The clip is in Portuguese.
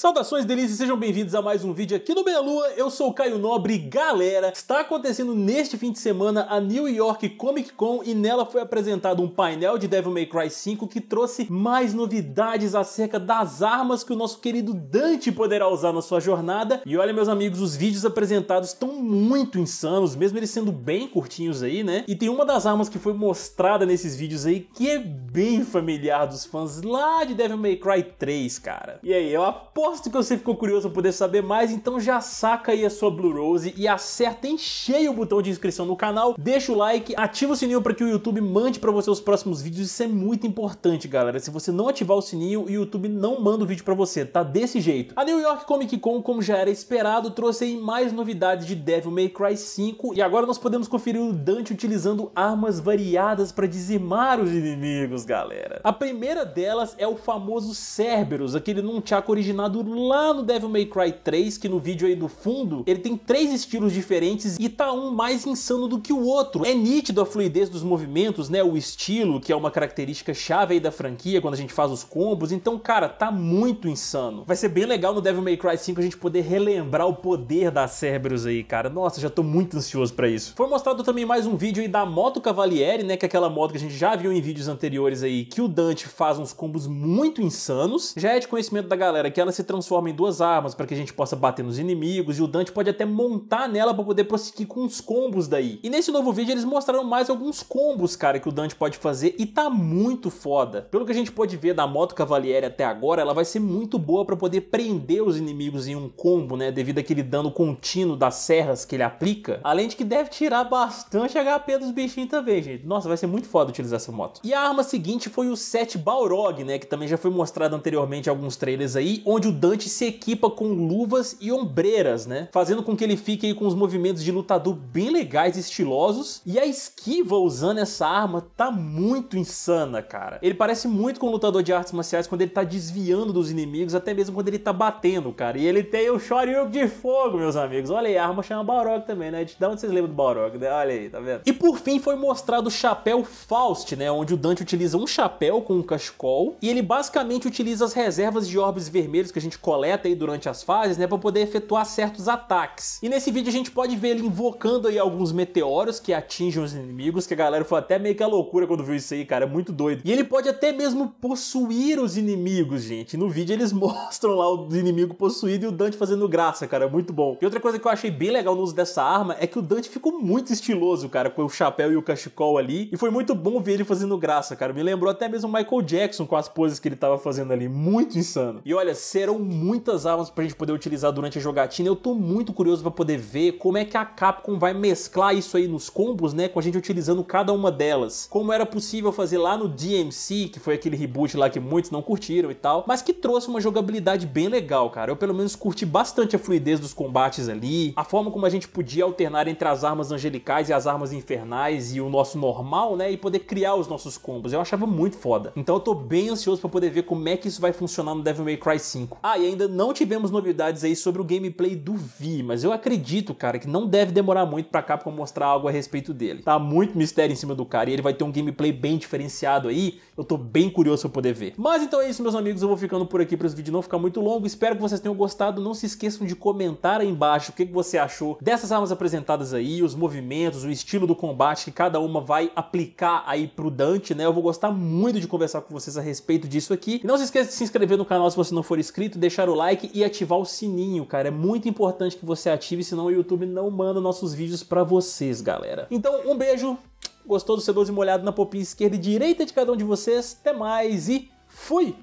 Saudações, delícias, sejam bem-vindos a mais um vídeo aqui no Meia Lua. Eu sou o Caio Nobre. Galera, está acontecendo neste fim de semana a New York Comic Con e nela foi apresentado um painel de Devil May Cry 5 que trouxe mais novidades acerca das armas que o nosso querido Dante poderá usar na sua jornada. E olha, meus amigos, os vídeos apresentados estão muito insanos, mesmo eles sendo bem curtinhos aí, né? E tem uma das armas que foi mostrada nesses vídeos aí que é bem familiar dos fãs lá de Devil May Cry 3, cara. E aí, eu aposto Aposto que você ficou curioso para poder saber mais, então já saca aí a sua Blue Rose e acerta em cheio o botão de inscrição no canal, deixa o like, ativa o sininho para que o YouTube mande para você os próximos vídeos, isso é muito importante, galera. Se você não ativar o sininho, o YouTube não manda o vídeo para você, tá desse jeito. A New York Comic Con, como já era esperado, trouxe aí mais novidades de Devil May Cry 5 e agora nós podemos conferir o Dante utilizando armas variadas para dizimar os inimigos, galera. A primeira delas é o famoso Cerberus, aquele nunchaku originado lá no Devil May Cry 3, que no vídeo aí do fundo, ele tem três estilos diferentes e tá um mais insano do que o outro. É nítido a fluidez dos movimentos, né, o estilo, que é uma característica chave aí da franquia quando a gente faz os combos, então, cara, tá muito insano. Vai ser bem legal no Devil May Cry 5 a gente poder relembrar o poder da Cerberus aí, cara. Nossa, já tô muito ansioso pra isso. Foi mostrado também mais um vídeo aí da moto Cavalieri, né, que é aquela moto que a gente já viu em vídeos anteriores aí, que o Dante faz uns combos muito insanos. Já é de conhecimento da galera que ela se transforma em duas armas para que a gente possa bater nos inimigos e o Dante pode até montar nela para poder prosseguir com os combos daí. E nesse novo vídeo eles mostraram mais alguns combos, cara, que o Dante pode fazer e tá muito foda. Pelo que a gente pode ver da moto Cavaliere até agora, ela vai ser muito boa para poder prender os inimigos em um combo, né, devido àquele dano contínuo das serras que ele aplica. Além de que deve tirar bastante HP dos bichinhos também, gente. Nossa, vai ser muito foda utilizar essa moto. E a arma seguinte foi o 7 Balrog, né, que também já foi mostrado anteriormente em alguns trailers aí, onde o Dante se equipa com luvas e ombreiras, né? Fazendo com que ele fique aí com os movimentos de lutador bem legais e estilosos. E a esquiva usando essa arma tá muito insana, cara. Ele parece muito com o lutador de artes marciais quando ele tá desviando dos inimigos, até mesmo quando ele tá batendo, cara. E ele tem o Shoryuken de fogo, meus amigos. Olha aí, a arma chama Balrog também, né? Da onde vocês lembram do Balrog, né? Olha aí, tá vendo? E por fim foi mostrado o chapéu Faust, né? Onde o Dante utiliza um chapéu com um cachecol e ele basicamente utiliza as reservas de orbes vermelhos que que a gente coleta aí durante as fases, né, para poder efetuar certos ataques. E nesse vídeo a gente pode ver ele invocando aí alguns meteoros que atingem os inimigos, que a galera foi até meio que a loucura quando viu isso aí, cara, é muito doido. E ele pode até mesmo possuir os inimigos, gente. No vídeo eles mostram lá o inimigo possuído e o Dante fazendo graça, cara, é muito bom. E outra coisa que eu achei bem legal no uso dessa arma é que o Dante ficou muito estiloso, cara, com o chapéu e o cachecol ali, e foi muito bom ver ele fazendo graça, cara. Me lembrou até mesmo Michael Jackson com as poses que ele tava fazendo ali, muito insano. E olha, será liberam muitas armas pra gente poder utilizar durante a jogatina. Eu tô muito curioso para poder ver como é que a Capcom vai mesclar isso aí nos combos, né? Com a gente utilizando cada uma delas. Como era possível fazer lá no DMC, que foi aquele reboot lá que muitos não curtiram e tal, mas que trouxe uma jogabilidade bem legal, cara. Eu pelo menos curti bastante a fluidez dos combates ali, a forma como a gente podia alternar entre as armas angelicais e as armas infernais e o nosso normal, né? E poder criar os nossos combos. Eu achava muito foda. Então eu tô bem ansioso para poder ver como é que isso vai funcionar no Devil May Cry 5. Ah, e ainda não tivemos novidades aí sobre o gameplay do Vi, mas eu acredito, cara, que não deve demorar muito pra Capcom mostrar algo a respeito dele. Tá muito mistério em cima do cara e ele vai ter um gameplay bem diferenciado aí. Eu tô bem curioso pra poder ver. Mas então é isso, meus amigos. Eu vou ficando por aqui para esse vídeo não ficar muito longo. Espero que vocês tenham gostado. Não se esqueçam de comentar aí embaixo o que, que você achou dessas armas apresentadas aí, os movimentos, o estilo do combate que cada uma vai aplicar aí pro Dante, né? Eu vou gostar muito de conversar com vocês a respeito disso aqui. E não se esqueça de se inscrever no canal se você não for inscrito inscrito, deixar o like e ativar o sininho, cara. É muito importante que você ative, senão o YouTube não manda nossos vídeos para vocês, galera. Então, um beijo. Gostou do seu 12 molhado na popinha esquerda e direita de cada um de vocês? Até mais e fui!